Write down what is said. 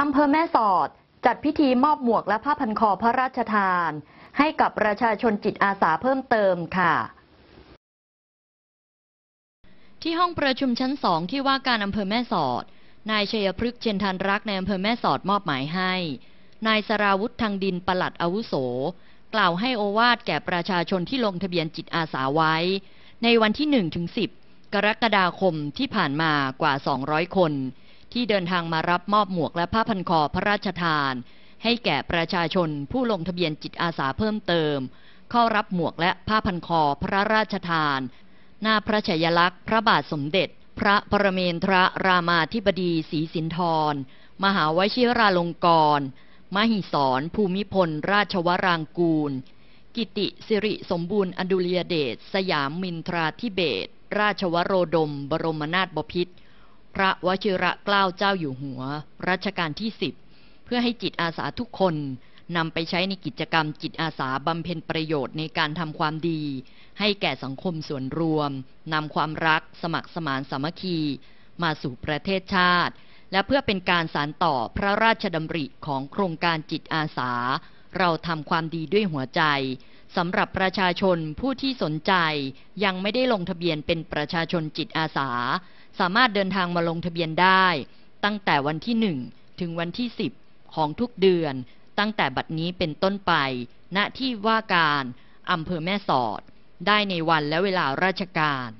อำเภอแม่สอดจัดพิธีมอบหมวกและผ้าพันคอพระราชทาน ให้กับประชาชนจิตอาสาเพิ่มเติมค่ะ ที่ห้องประชุมชั้นสองที่ว่าการอำเภอแม่สอด นายชัยพฤกษ์เจนทันรักในอำเภอแม่สอดมอบหมายให้นายสราวุธทางดินปลัดอาวุโส กล่าวให้โอวาดแก่ประชาชนที่ลงทะเบียนจิตอาสาไว้ ในวันที่1ถึง10กรกฎาคมที่ผ่านมากว่า200คนที่เดินทางมารับมอบหมวกและผ้าพันคอพระราชทาน ให้แก่ประชาชนผู้ลงทะเบียนจิตอาสาเพิ่มเติมเข้ารับหมวกและผ้าพันคอพระราชทานหน้าพระชยลักษณ์พระบาทสมเด็จ พระปรเมนทรารามาธิบดีศรีสินธรมหาวชิราลงกรณ์มหิสรภูมิพลราชวรางกูล กิติสิริสมบูรณ์อดุลยเดชสยามมินทราธิเบศราชวโรดม บรมนาถบพิตรพระวชิระเกล้าเจ้าอยู่หัว รัชกาลที่สิบเพื่อให้จิตอาสาทุกคนนำไปใช้ในกิจกรรมจิตอาสาบำเพ็ญประโยชน์ในการทำความดี ให้แก่สังคมส่วนรวมนำความรักสมัครสมานสามัคคี มาสู่ประเทศชาติ และเพื่อเป็นการสานต่อพระราชดำริของโครงการจิตอาสา เราทำความดีด้วยหัวใจสำหรับประชาชนผู้ที่สนใจยังไม่ได้ลงทะเบียนเป็นประชาชนจิตอาสา สามารถเดินทางมาลงทะเบียนได้ ตั้งแต่วันที่1ถึงวันที่10ของทุกเดือน ตั้งแต่บัดนี้เป็นต้นไป ณที่ว่าการ อำเภอแม่สอด ได้ในวันและเวลาราชการ